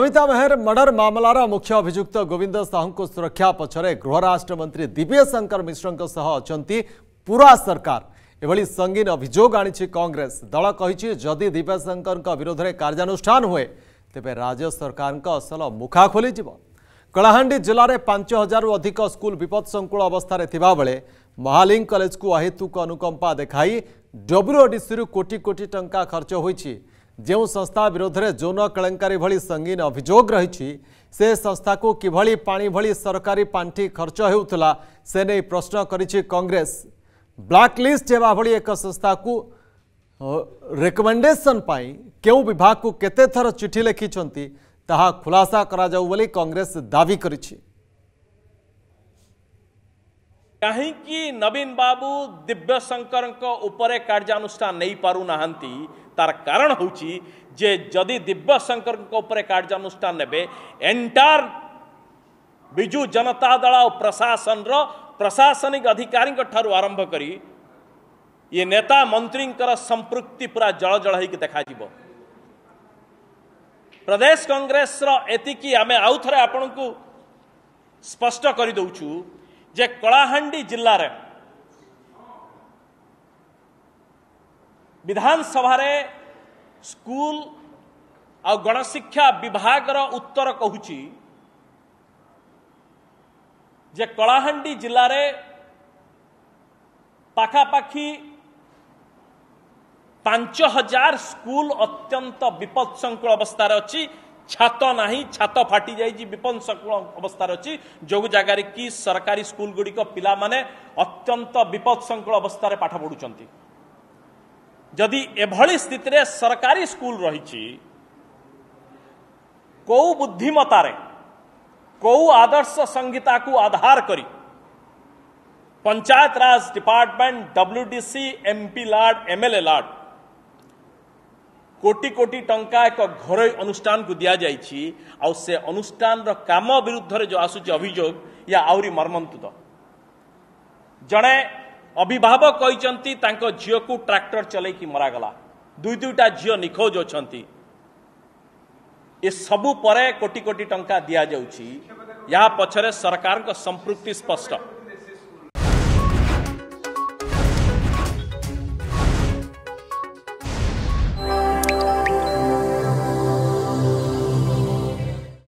Amita Meher murder ମାମଲାର ମୁଖ୍ୟ ଅଭିଯୁକ୍ତ ଗୋବିନ୍ଦ ସାହୁଙ୍କୁ ସୁରକ୍ଷା ପଛରେ ଗୃହରାଷ୍ଟ୍ରମନ୍ତ୍ରୀ ଦିବ୍ୟ ଶଙ୍କର ମିଶ୍ରଙ୍କ ସହ ଅଛନ୍ତି ପୁରା ସରକାର ଏଭଳି ସଙ୍ଗୀନ ଅଭିଯୋଗ ଆଣିଛି କଂଗ୍ରେସ ଦଳ କହିଛି ଯଦି ଦିବ୍ୟ ଶଙ୍କରଙ୍କ ବିରୋଧରେ କାର୍ଯ୍ୟାନୁଷ୍ଠାନ ହୁଏ ତେବେ ରାଜ୍ୟ ସରକାରଙ୍କ ଅସଲ ମୁଖା ଖୋଲିଯିବ କଳାହାଣ୍ଡି ଜିଲ୍ଲାରେ ପାଞ୍ଚ ହଜାରରୁ ଅଧିକ ସ୍କୁଲ ବିପଦସଙ୍କୁଳ ଅବସ୍ଥାରେ ଥିବାବେଳେ ମହାଲିଂ କଲେଜକୁ ଅହେତୁକ ଅନୁକମ୍ପା ଦେଖାଇ ଡବ୍ଲ୍ୟୁଓଡିସିରୁ କୋଟି କୋଟି ଟଙ୍କା ଖର୍ଚ୍ଚ ହୋଇଛି ଯେଉଁ ସଂସ୍ଥା ବିରୋଧରେ ଯୌନ କେଳେଙ୍କାରୀ ଭଳି ସଙ୍ଗୀନ ଅଭିଯୋଗ ରହିଛି ସେ ସଂସ୍ଥାକୁ କିଭଳି ପାଣି ଭଳି ସରକାରୀ ପାଣ୍ଠି ଖର୍ଚ୍ଚ ହେଉଥିଲା ସେ ନେଇ ପ୍ରଶ୍ନ କରିଛି କଂଗ୍ରେସ ବ୍ଲାକ୍ଲିଷ୍ଟ ହେବା ଭଳି ଏକ ସଂସ୍ଥାକୁ ରେକମେଣ୍ଡେସନ ପାଇଁ କେଉଁ ବିଭାଗକୁ କେତେ ଥର ଚିଠି ଲେଖିଛନ୍ତି ତାହା ଖୁଲାସା କରାଯାଉ ବୋଲି କଂଗ୍ରେସ ଦାବି କରିଛି କାହିଁକି ନବୀନ ବାବୁ ଦିବ୍ୟଶଙ୍କରଙ୍କ ଉପରେ କାର୍ଯ୍ୟାନୁଷ୍ଠାନ ନେଇପାରୁନାହାନ୍ତି तार कारण ହେଉଛି ଯେ ଯଦି ଦିବ୍ୟଶଙ୍କରଙ୍କ ଉପରେ କାର୍ଯ୍ୟାନୁଷ୍ଠାନ ନେବେ ଏଣ୍ଟାୟାର ବିଜୁ ଜନତା ଦଳ ଆଉ ପ୍ରଶାସନର ପ୍ରଶାସନିକ ଅଧିକାରୀଙ୍କ ଠାରୁ ଆରମ୍ଭ କରି ଇଏ ନେତା ମନ୍ତ୍ରୀଙ୍କର ସମ୍ପୃକ୍ତି ପୁରା ଜଳଜଳ ହେଇକି ଦେଖାଯିବ ପ୍ରଦେଶ କଂଗ୍ରେସର ଏତିକି ଆମେ ଆଉ ଥରେ ଆପଣଙ୍କୁ ସ୍ପଷ୍ଟ କରିଦେଉଛୁ ଯେ କଳାହାଣ୍ଡି ଜିଲ୍ଲାରେ ବିଧାନସଭାରେ ସ୍କୁଲ ଆଉ ଗଣଶିକ୍ଷା ବିଭାଗର ଉତ୍ତର କହୁଛି ଯେ କଳାହାଣ୍ଡି ଜିଲ୍ଲାରେ ପାଖାପାଖି ପାଞ୍ଚ ହଜାର ସ୍କୁଲ ଅତ୍ୟନ୍ତ ବିପଦସଂକୁଳ ଅବସ୍ଥାରେ ଅଛି ଛାତ ନାହିଁ ଛାତ ଫାଟି ଯାଇଛି ବିପଦସଂକୁଳ ଅବସ୍ଥାରେ ଅଛି ଯେଉଁ ଜାଗାରେ କି ସରକାରୀ ସ୍କୁଲ ଗୁଡ଼ିକ ପିଲାମାନେ ଅତ୍ୟନ୍ତ ବିପଦସଂକୁଳ ଅବସ୍ଥାରେ ପାଠ ପଢ଼ୁଛନ୍ତି ଯଦି ଏଭଳି ସ୍ଥିତିରେ ସରକାରୀ ସ୍କୁଲ कौ କୋଉ ବୁଦ୍ଧିମତାରେ କୋଉ ଆଦର୍ଶ ସଂହିତାକୁ ଆଧାର କରି panchayat raj department WDC MP LAD MLA LAD कोटी कोटी टंका एक घर अनुष्ठान को दि जाइए आउ से अनुष्ठान काम विरुद्ध जो आसूँ अभियोग या आहरी मर्मंतुद जड़े अभिभावकी झिको ट्राक्टर चलैक मरगला दुई दुईटा झिउ निखोज असुपे कि टाइम यहाँ पछेर सरकारको सम्पूर्ति स्पष्ट